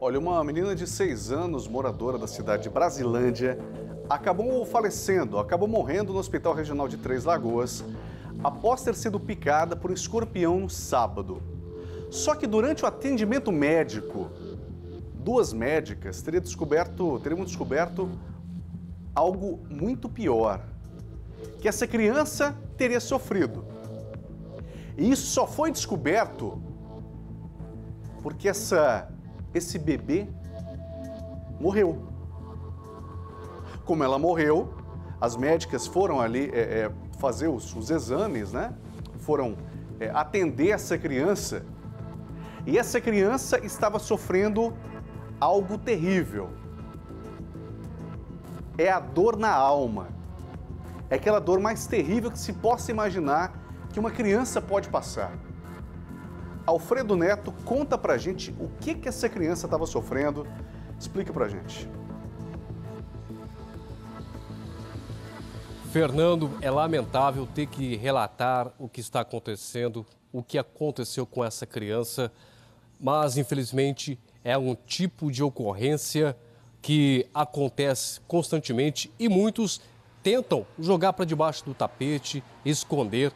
Olha, uma menina de 6 anos, moradora da cidade de Brasilândia, acabou falecendo, acabou morrendo no Hospital Regional de Três Lagoas após ter sido picada por um escorpião no sábado. Só que durante o atendimento médico, duas médicas teriam descoberto, teriam descoberto algo muito pior, que essa criança teria sofrido. E isso só foi descoberto porque essa esse bebê morreu. Como ela morreu, as médicas foram ali é, é, fazer os, os, exames, né? Foram é, atender essa criança. E essa criança estava sofrendo algo terrível. É a dor na alma. É aquela dor mais terrível que se possa imaginar que uma criança pode passar. Alfredo Neto conta pra gente o que, que essa criança estava sofrendo. Explica pra gente. Fernando, é lamentável ter que relatar o que está acontecendo, o que aconteceu com essa criança, mas infelizmente é um tipo de ocorrência que acontece constantemente e muitos tentam jogar para debaixo do tapete, esconder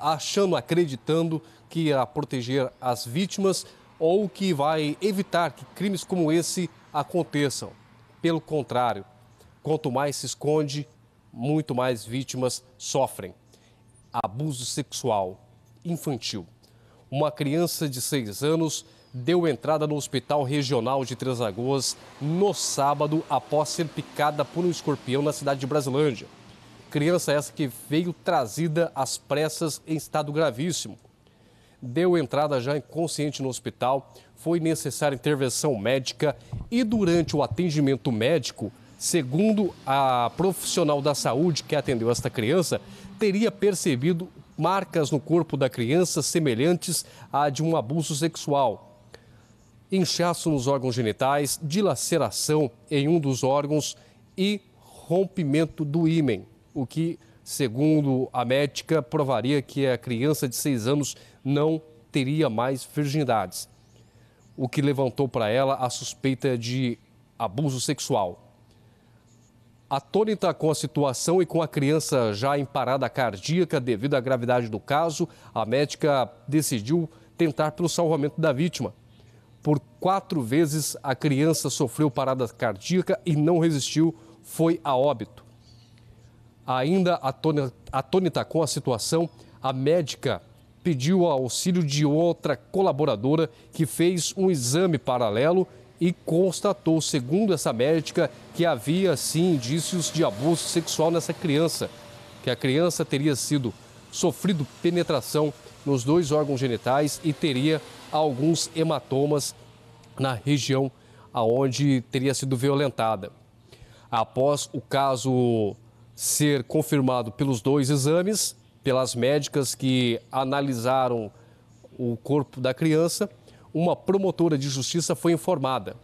achando, acreditando que irá proteger as vítimas ou que vai evitar que crimes como esse aconteçam. Pelo contrário, quanto mais se esconde, muito mais vítimas sofrem. Abuso sexual infantil. Uma criança de 6 anos deu entrada no Hospital Regional de Três Lagoas no sábado após ser picada por um escorpião na cidade de Brasilândia. Criança essa que veio trazida às pressas em estado gravíssimo. Deu entrada já inconsciente no hospital, foi necessária intervenção médica e durante o atendimento médico, segundo a profissional da saúde que atendeu esta criança, teria percebido marcas no corpo da criança semelhantes à de um abuso sexual. Inchaço nos órgãos genitais, dilaceração em um dos órgãos e rompimento do ímen o que, segundo a médica, provaria que a criança de seis anos não teria mais virgindades, o que levantou para ela a suspeita de abuso sexual. Atônita com a situação e com a criança já em parada cardíaca devido à gravidade do caso, a médica decidiu tentar pelo salvamento da vítima. Por quatro vezes, a criança sofreu parada cardíaca e não resistiu, foi a óbito. Ainda atônita com a situação, a médica pediu o auxílio de outra colaboradora que fez um exame paralelo e constatou, segundo essa médica, que havia sim indícios de abuso sexual nessa criança, que a criança teria sido sofrido penetração nos dois órgãos genitais e teria alguns hematomas na região aonde teria sido violentada. Após o caso ser confirmado pelos dois exames, pelas médicas que analisaram o corpo da criança, uma promotora de justiça foi informada.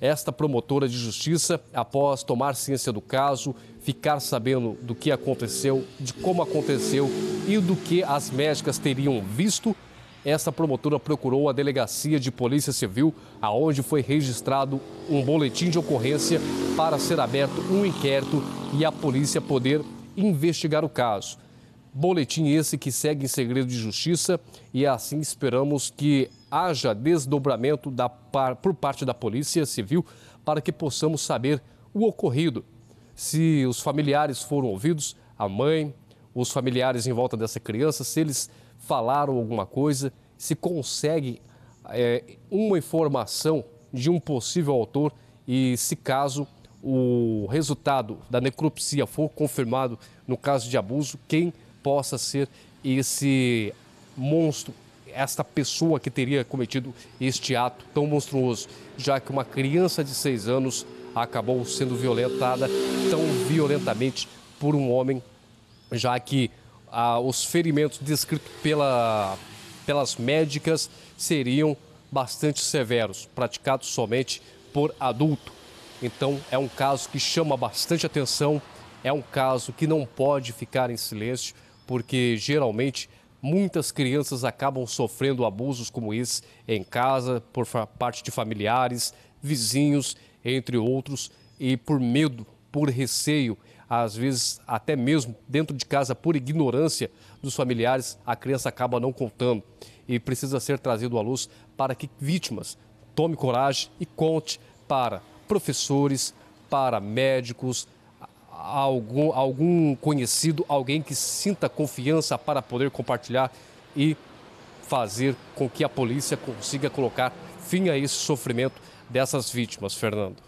Esta promotora de justiça, após tomar ciência do caso, ficar sabendo do que aconteceu, de como aconteceu e do que as médicas teriam visto, essa promotora procurou a delegacia de Polícia Civil, aonde foi registrado um boletim de ocorrência para ser aberto um inquérito e a polícia poder investigar o caso. Boletim esse que segue em segredo de justiça e assim esperamos que haja desdobramento da, por parte da Polícia Civil para que possamos saber o ocorrido. Se os familiares foram ouvidos, a mãe, os familiares em volta dessa criança, se eles falaram alguma coisa, se consegue é, uma informação de um possível autor e se caso o resultado da necropsia for confirmado no caso de abuso, quem possa ser esse monstro, esta pessoa que teria cometido este ato tão monstruoso, já que uma criança de seis anos acabou sendo violentada tão violentamente por um homem já que ah, os ferimentos descritos pela, pelas médicas seriam bastante severos, praticados somente por adulto. Então é um caso que chama bastante atenção, é um caso que não pode ficar em silêncio, porque geralmente muitas crianças acabam sofrendo abusos como esse em casa, por parte de familiares, vizinhos, entre outros, e por medo, por receio às vezes até mesmo dentro de casa, por ignorância dos familiares, a criança acaba não contando e precisa ser trazido à luz para que vítimas tome coragem e conte para professores, para médicos, algum, algum conhecido, alguém que sinta confiança para poder compartilhar e fazer com que a polícia consiga colocar fim a esse sofrimento dessas vítimas, Fernando.